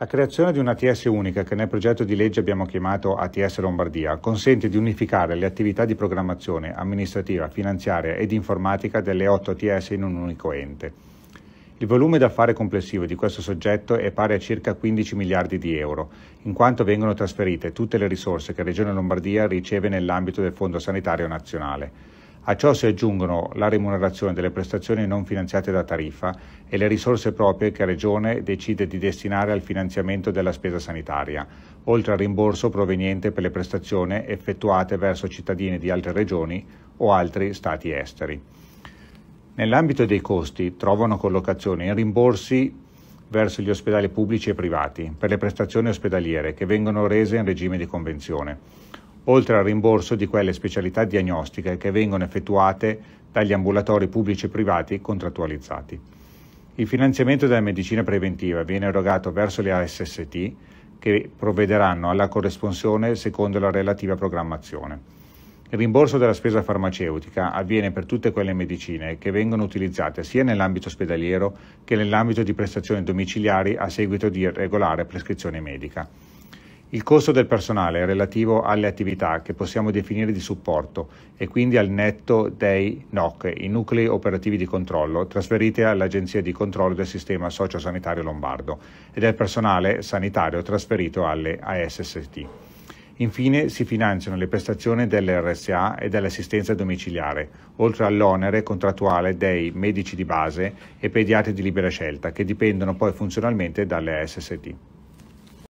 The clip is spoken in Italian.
La creazione di un'ATS unica, che nel progetto di legge abbiamo chiamato ATS Lombardia, consente di unificare le attività di programmazione amministrativa, finanziaria ed informatica delle 8 ATS in un unico ente. Il volume d'affare complessivo di questo soggetto è pari a circa 15 miliardi di euro, in quanto vengono trasferite tutte le risorse che Regione Lombardia riceve nell'ambito del Fondo Sanitario Nazionale. A ciò si aggiungono la remunerazione delle prestazioni non finanziate da tariffa e le risorse proprie che Regione decide di destinare al finanziamento della spesa sanitaria, oltre al rimborso proveniente per le prestazioni effettuate verso cittadini di altre regioni o altri stati esteri. Nell'ambito dei costi trovano collocazione i rimborsi verso gli ospedali pubblici e privati per le prestazioni ospedaliere che vengono rese in regime di convenzione, oltre al rimborso di quelle specialità diagnostiche che vengono effettuate dagli ambulatori pubblici e privati contrattualizzati. Il finanziamento della medicina preventiva viene erogato verso le ASST che provvederanno alla corresponsione secondo la relativa programmazione. Il rimborso della spesa farmaceutica avviene per tutte quelle medicine che vengono utilizzate sia nell'ambito ospedaliero che nell'ambito di prestazioni domiciliari a seguito di regolare prescrizione medica. Il costo del personale è relativo alle attività che possiamo definire di supporto e quindi al netto dei NOC, i nuclei operativi di controllo, trasferiti all'Agenzia di controllo del sistema sociosanitario lombardo e del personale sanitario trasferito alle ASST. Infine si finanziano le prestazioni dell'RSA e dell'assistenza domiciliare, oltre all'onere contrattuale dei medici di base e pediatri di libera scelta, che dipendono poi funzionalmente dalle ASST.